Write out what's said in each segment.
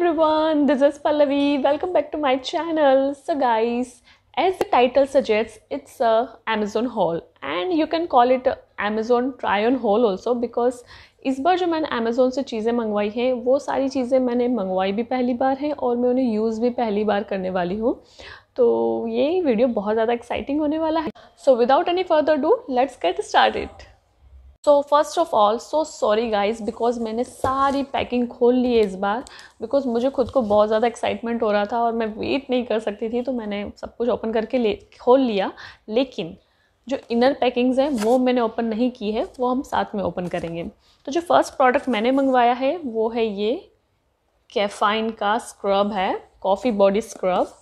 every everyone this is Pallavi welcome back to my channel so guys as the title suggest it's a Amazon haul and you can call it Amazon try on haul also because इस बार जो मैंने Amazon से चीज़ें मंगवाई हैं वो सारी चीज़ें मैंने मंगवाई भी पहली बार हैं और मैं उन्हें यूज़ भी पहली बार करने वाली हूँ तो ये वीडियो बहुत ज़्यादा एक्साइटिंग होने वाला है so without any further do let's get start it so first of all so sorry guys because मैंने सारी पैकिंग खोल ली है इस बार बिकॉज मुझे खुद को बहुत ज़्यादा एक्साइटमेंट हो रहा था और मैं वेट नहीं कर सकती थी तो मैंने सब कुछ ओपन करके ले खोल लिया लेकिन जो इनर पैकिंग्स हैं वो मैंने ओपन नहीं की है वो हम साथ में ओपन करेंगे तो जो फर्स्ट प्रोडक्ट मैंने मंगवाया है वो है ये कैफाइन का स्क्रब है कॉफ़ी बॉडी स्क्रब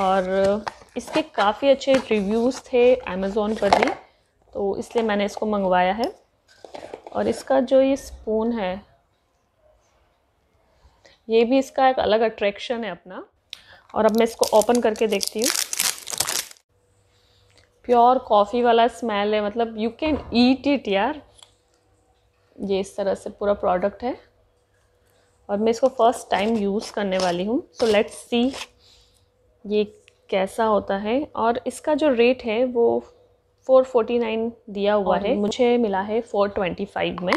और इसके काफ़ी अच्छे रिव्यूज़ थे अमेज़ोन पर भी तो इसलिए मैंने इसको मंगवाया है और इसका जो ये स्पून है ये भी इसका एक अलग अट्रैक्शन है अपना और अब मैं इसको ओपन करके देखती हूँ प्योर कॉफ़ी वाला स्मेल है मतलब यू कैन ईट इट यार ये इस तरह से पूरा प्रोडक्ट है और मैं इसको फर्स्ट टाइम यूज़ करने वाली हूँ सो लेट्स सी ये कैसा होता है और इसका जो रेट है वो 449 दिया हुआ है मुझे मिला है 425 में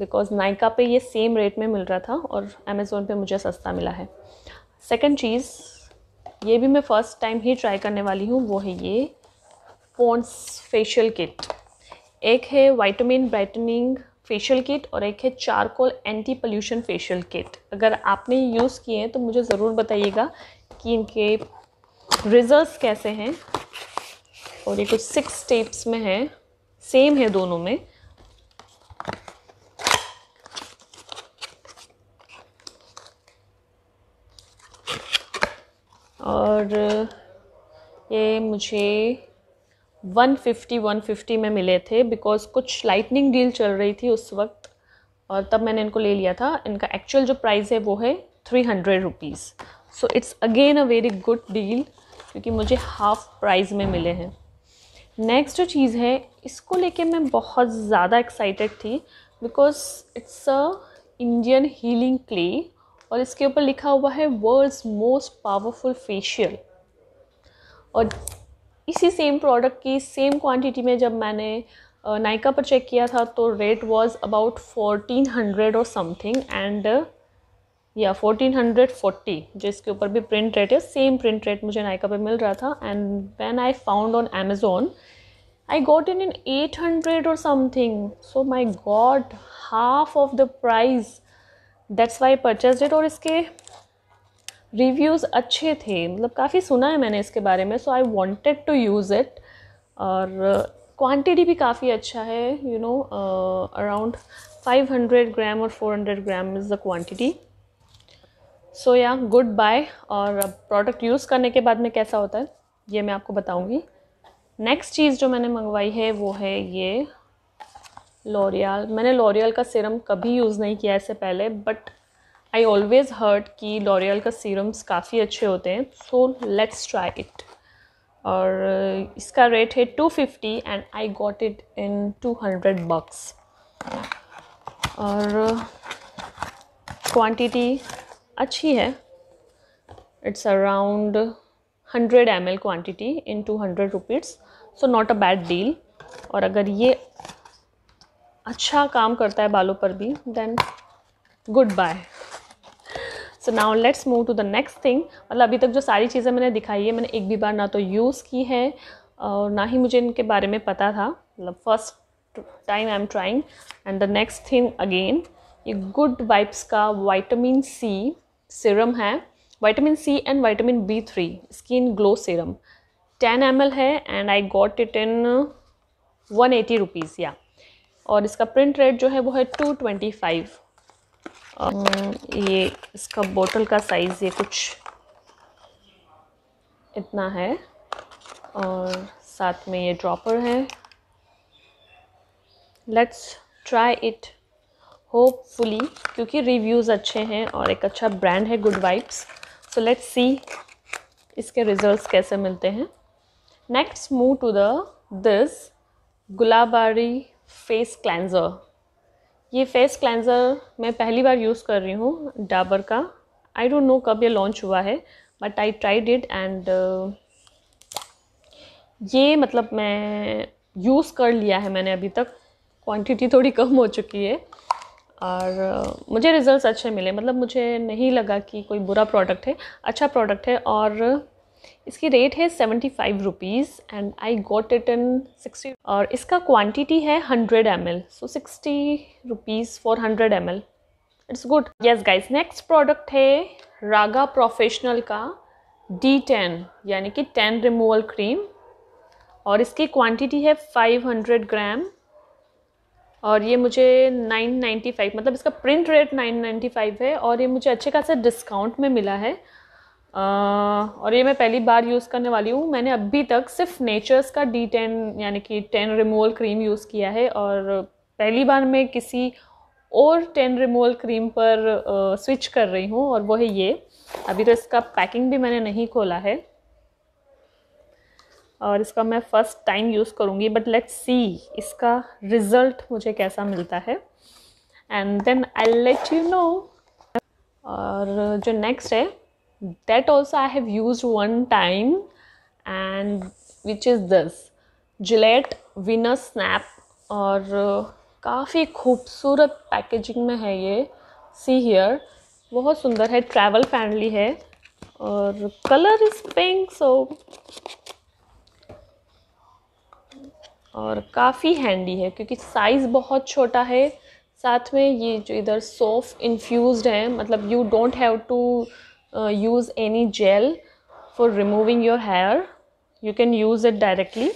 बिकॉज नाइका पे ये सेम रेट में मिल रहा था और अमेज़ोन पे मुझे सस्ता मिला है सेकंड चीज़ ये भी मैं फ़र्स्ट टाइम ही ट्राई करने वाली हूँ वो है ये पोन्स फेशियल किट एक है वाइटामिन ब्राइटनिंग फेशियल किट और एक है charcoal anti pollution facial kit अगर आपने यूज़ किए हैं तो मुझे ज़रूर बताइएगा कि इनके रिजल्ट कैसे हैं और ये कुछ सिक्स स्टेप्स में है सेम है दोनों में और ये मुझे 150 150 में मिले थे बिकॉज़ कुछ लाइटनिंग डील चल रही थी उस वक्त और तब मैंने इनको ले लिया था इनका एक्चुअल जो प्राइस है वो है three hundred rupees so it's again a very good deal क्योंकि मुझे हाफ प्राइस में मिले हैं नेक्स्ट जो चीज़ है इसको लेके मैं बहुत ज़्यादा एक्साइटेड थी because it's a Indian healing clay और इसके ऊपर लिखा हुआ है वर्ल्ड्स मोस्ट पावरफुल फेशियल और इसी सेम प्रोडक्ट की सेम क्वांटिटी में जब मैंने नायका पर चेक किया था तो rate was about fourteen hundred और समथिंग एंड या 1440 जो इसके ऊपर भी प्रिंट रेट है सेम प्रिंट रेट मुझे नायका पे मिल रहा था and when I found on Amazon I got in in 800 और something so my god half of the price that's why purchase it और इसके रिव्यूज़ अच्छे थे मतलब काफ़ी सुना है मैंने इसके बारे में so I wanted to use it और क्वान्टिटी uh, भी काफ़ी अच्छा है you know around hundred gram और hundred gram is the quantity so yeah good buy और अब प्रोडक्ट यूज़ करने के बाद में कैसा होता है ये मैं आपको बताऊँगी नेक्स्ट चीज़ जो मैंने मंगवाई है वो है ये लॉरियल मैंने लॉरियल का सीरम कभी यूज़ नहीं किया इससे पहले बट आई ऑलवेज़ हर्ट कि लॉरियल का सीरम्स काफ़ी अच्छे होते हैं सो लेट्स ट्राई इट और इसका रेट है two fifty and I got it in two hundred bucks और क्वांटिटी अच्छी है it's around hundred M L quantity in two hundred rupees so not a bad deal और अगर ये अच्छा काम करता है बालों पर भी then good buy so now let's move to the next thing मतलब अभी तक जो सारी चीज़ें मैंने दिखाई है मैंने एक भी बार ना तो यूज़ की है और ना ही मुझे इनके बारे में पता था मतलब first time I am trying and the next thing again ये गुड वाइप्स का वाइटामिन सी सिरम है vitamin C and vitamin B three skin glow serum ten M है and I got it in one eighty rupees yeah और इसका print rate जो है वो है टू ट्वेंटी फाइव ये इसका बोतल का साइज़ ये कुछ इतना है और साथ में ये ड्रॉपर है लेट्स ट्राई इट होपफुली क्योंकि रिव्यूज़ अच्छे हैं और एक अच्छा ब्रांड है good vibes so let's see इसके रिजल्ट्स कैसे मिलते हैं next move to the this Gulabari face cleanser ये फेस क्लेंज़र मैं पहली बार यूज़ कर रही हूँ डाबर का आई डोंट नो कब ये लॉन्च हुआ है but I tried it and ये मतलब मैं यूज़ कर लिया है मैंने अभी तक क्वांटिटी थोड़ी कम हो चुकी है और मुझे रिज़ल्ट अच्छे मिले मतलब मुझे नहीं लगा कि कोई बुरा प्रोडक्ट है अच्छा प्रोडक्ट है और इसकी रेट है seventy five rupees and I got it in sixty और इसका क्वांटिटी है hundred M L so sixty rupees four hundred M L it's good yes guys next product है रागा प्रोफेशनल का डी टेन यानी कि टेन रिमूवल क्रीम और इसकी quantity है फाइव हंड्रेड ग्राम और ये मुझे 995 मतलब इसका प्रिंट रेट 995 है और ये मुझे अच्छे खासा डिस्काउंट में मिला है आ, और ये मैं पहली बार यूज़ करने वाली हूँ मैंने अभी तक सिर्फ नेचर्स का डी टेन यानी कि टेन रिमूवल क्रीम यूज़ किया है और पहली बार मैं किसी और टेन रिमूवल क्रीम पर आ, स्विच कर रही हूँ और वो है ये अभी तो इसका पैकिंग भी मैंने नहीं खोला है और इसका मैं फ़र्स्ट टाइम यूज़ करूँगी बट लेट्स सी इसका रिज़ल्ट मुझे कैसा मिलता है and then I let you know और जो नेक्स्ट है that also I have use one time and which is this Gillette Venus snap और काफ़ी खूबसूरत पैकेजिंग में है ये सी हियर बहुत सुंदर है ट्रैवल फ्रेंडली है और कलर इज़ पिंक सो और काफ़ी हैंडी है क्योंकि साइज़ बहुत छोटा है साथ में ये जो इधर सोफ इन्फ्यूज़ है मतलब you don't have to use any gel for removing your hair you can use it directly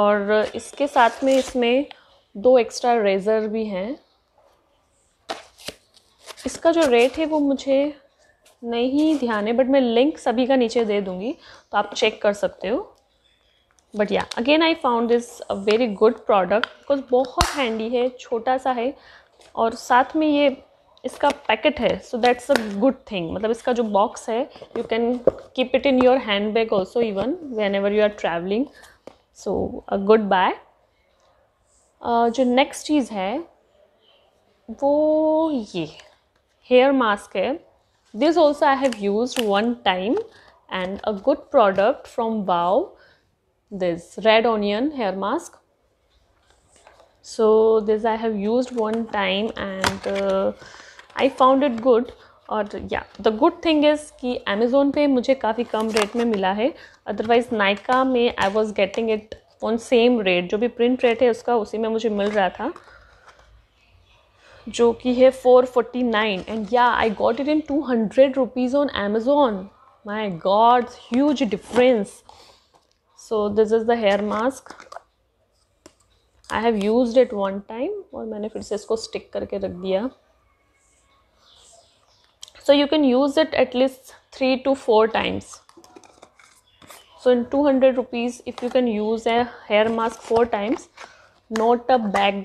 और इसके साथ में इसमें दो एक्स्ट्रा रेज़र भी हैं इसका जो रेट है वो मुझे नहीं ध्यान है बट मैं लिंक सभी का नीचे दे दूँगी तो आप चेक कर सकते हो but yeah again I found this a very good product because बहुत हैंडी है छोटा सा है और साथ में ये इसका पैकेट है so that's a good thing मतलब इसका जो बॉक्स है you can keep it in your hand bag also even when ever you are traveling so a good buy जो नेक्स्ट चीज़ है वो ये हेयर मास्क है this also I have use one time and a good product from wow this red onion hair mask so this i have used one time and uh, i found it good और yeah the good thing is कि Amazon पे मुझे काफ़ी कम rate में मिला है otherwise Nykaa में I was getting it on same rate जो भी प्रिंट रेट है उसका उसी में मुझे मिल रहा था जो कि है four forty nine and yeah I got it in two hundred rupees on Amazon my god huge difference so this is the hair mask I have use it one time और मैंने फिर से इसको स्टिक करके रख दिया so you can use it at least three two four times so in two hundred rupees if you can use a hair mask four times not a bad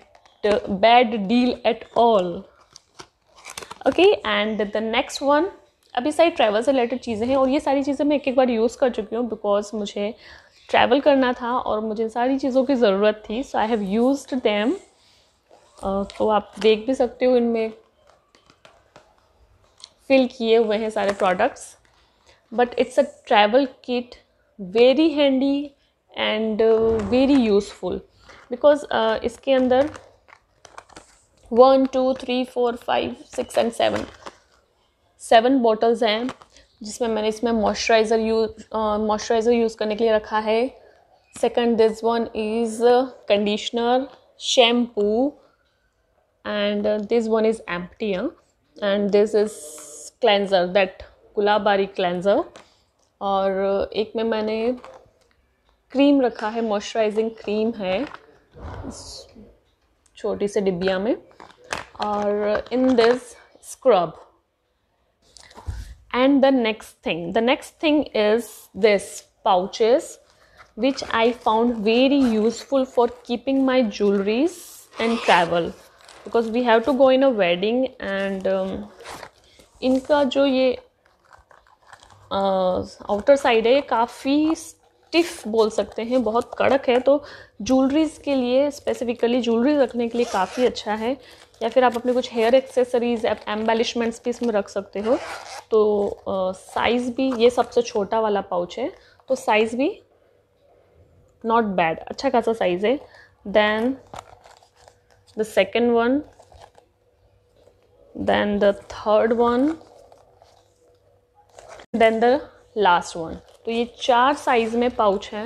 bad deal at all okay and the next one अभी सारी travel से related चीज़ें हैं और ये सारी चीज़ें मैं एक एक बार यूज़ कर चुकी हूँ बिकॉज मुझे ट्रैवल करना था और मुझे सारी चीज़ों की ज़रूरत थी so I have use them तो आप देख भी सकते हो इनमें फिल किए हुए हैं सारे products but it's a travel kit very handy and very useful because इसके अंदर one two three four five six and seven seven bottles हैं जिसमें मैंने इसमें मॉइस्चराइज़र यूज मॉइस्चराइज़र यूज़ करने के लिए रखा है second this one is conditioner shampoo and this one is empty and this is cleanser that Gulabari cleanser और एक में मैंने क्रीम रखा है मॉइस्चराइजिंग क्रीम है छोटी से डिबिया में और in this scrub and the next thing the next thing is this pouches which i found very useful for keeping my jewelries and travel because we have to go in a wedding and um, इनका जो ये outer side है ये काफ़ी stiff बोल सकते हैं बहुत कड़क है तो ज्वेलरीज के लिए स्पेसिफिकली ज्वेलरी रखने के लिए काफ़ी अच्छा है या फिर आप अपने कुछ हेयर एक्सेसरीज एम्बेलिशमेंट्स भी इसमें रख सकते हो तो साइज़ भी ये सबसे छोटा वाला पाउच है तो साइज़ भी नॉट बैड अच्छा खासा साइज़ है then the second one then the third one then the last one तो ये चार साइज़ में पाउच है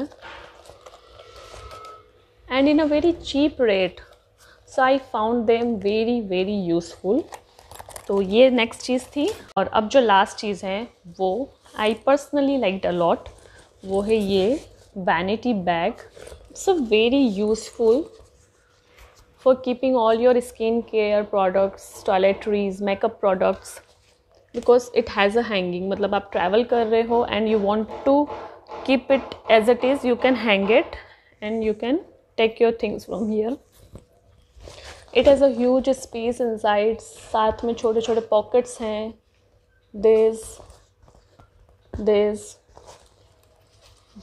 and in a very cheap rate so I found them very very useful तो ये नेक्स्ट चीज़ थी और अब जो लास्ट चीज़ है वो आई पर्सनली लाइक अलॉट वो है ये vanity bag so very useful for keeping all your skin care products toiletries makeup products because it has a hanging मतलब आप ट्रैवल कर रहे हो and you want to keep it as it is you can hang it and you can take your things from here it has a huge space side साथ में छोटे छोटे pockets हैं दिस दिस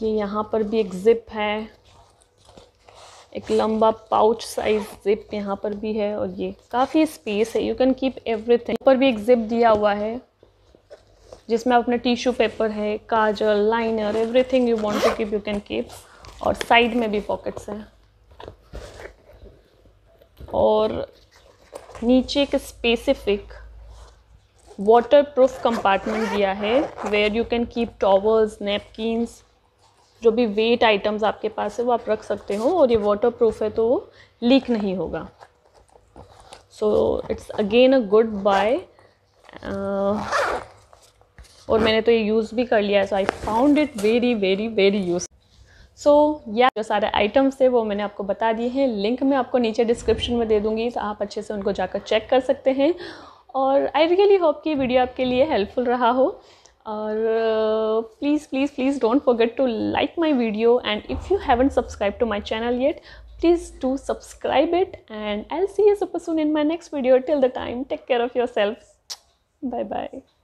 ये यहाँ पर भी एक ज़िप है एक लंबा पाउच साइज ज़िप यहाँ पर भी है और ये काफ़ी स्पेस है यू कैन कीप एवरीथिंग ऊपर भी एक ज़िप दिया हुआ है जिसमें अपने टिश्यू पेपर है kajal liner everything you want to keep you can keep और साइड में भी पॉकेट्स हैं और नीचे एक स्पेसिफिक वाटर प्रूफ कंपार्टमेंट दिया है where you can keep towels napkins जो भी वेट आइटम्स आपके पास है वो आप रख सकते हो और ये वाटर प्रूफ है तो लीक नहीं होगा so it's again a good buy और मैंने तो ये यूज़ भी कर लिया है so I found it very very very use so so, yeah yeah, जो सारे आइटम्स थे वो मैंने आपको बता दिए हैं लिंक मैं आपको नीचे डिस्क्रिप्शन में दे दूंगी तो आप अच्छे से उनको जाकर चेक कर सकते हैं और आई रियली होप कि वीडियो आपके लिए हेल्पफुल रहा हो और please please please don't forget to like my video and if you haven't subscribe to my channel yet please to subscribe it and i'll see you super soon in my next video till the time take care of yourselves bye bye